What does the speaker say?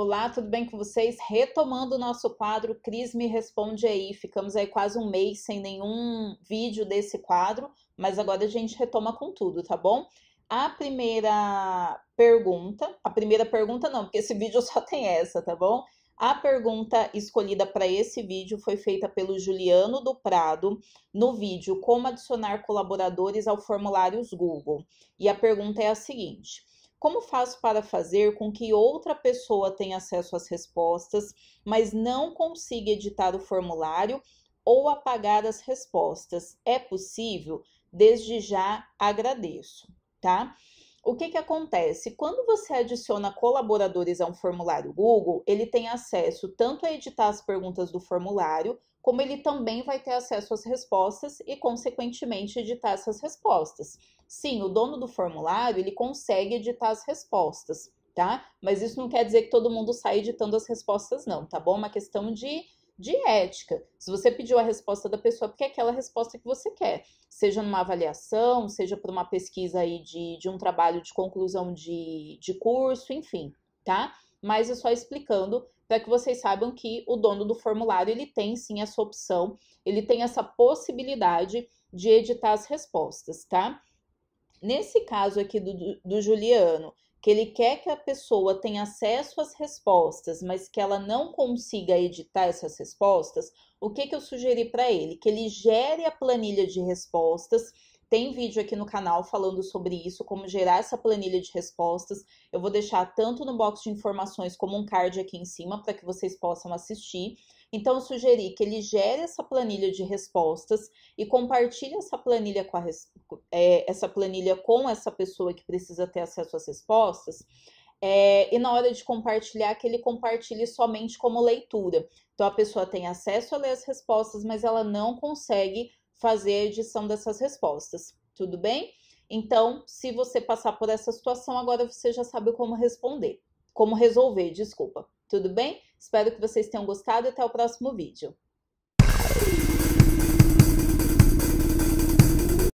Olá, tudo bem com vocês? Retomando o nosso quadro Cris me responde aí. Ficamos aí quase um mês sem nenhum vídeo desse quadro, mas agora a gente retoma com tudo, tá bom? A primeira pergunta, a primeira pergunta não, porque esse vídeo só tem essa, tá bom? A pergunta escolhida para esse vídeo foi feita pelo Juliano do Prado no vídeo Como adicionar colaboradores ao formulários Google. E a pergunta é a seguinte: como faço para fazer com que outra pessoa tenha acesso às respostas, mas não consiga editar o formulário ou apagar as respostas? É possível? Desde já agradeço, tá? o que, que acontece? Quando você adiciona colaboradores a um formulário Google, ele tem acesso tanto a editar as perguntas do formulário, como ele também vai ter acesso às respostas e, consequentemente, editar essas respostas. Sim, o dono do formulário ele consegue editar as respostas, tá? Mas isso não quer dizer que todo mundo sai editando as respostas, não, tá bom? É uma questão de de ética. Se você pediu a resposta da pessoa, porque é aquela resposta que você quer, seja numa avaliação, seja por uma pesquisa aí de, de um trabalho de conclusão de, de curso, enfim, tá? Mas é só explicando para que vocês saibam que o dono do formulário ele tem sim essa opção, ele tem essa possibilidade de editar as respostas, tá? Nesse caso aqui do, do Juliano, que ele quer que a pessoa tenha acesso às respostas, mas que ela não consiga editar essas respostas, o que, que eu sugeri para ele? Que ele gere a planilha de respostas tem vídeo aqui no canal falando sobre isso, como gerar essa planilha de respostas. Eu vou deixar tanto no box de informações como um card aqui em cima para que vocês possam assistir. Então, eu sugeri que ele gere essa planilha de respostas e compartilhe essa planilha com, a, é, essa, planilha com essa pessoa que precisa ter acesso às respostas. É, e na hora de compartilhar, que ele compartilhe somente como leitura. Então, a pessoa tem acesso a ler as respostas, mas ela não consegue fazer a edição dessas respostas, tudo bem? Então, se você passar por essa situação, agora você já sabe como responder, como resolver, desculpa. Tudo bem? Espero que vocês tenham gostado e até o próximo vídeo.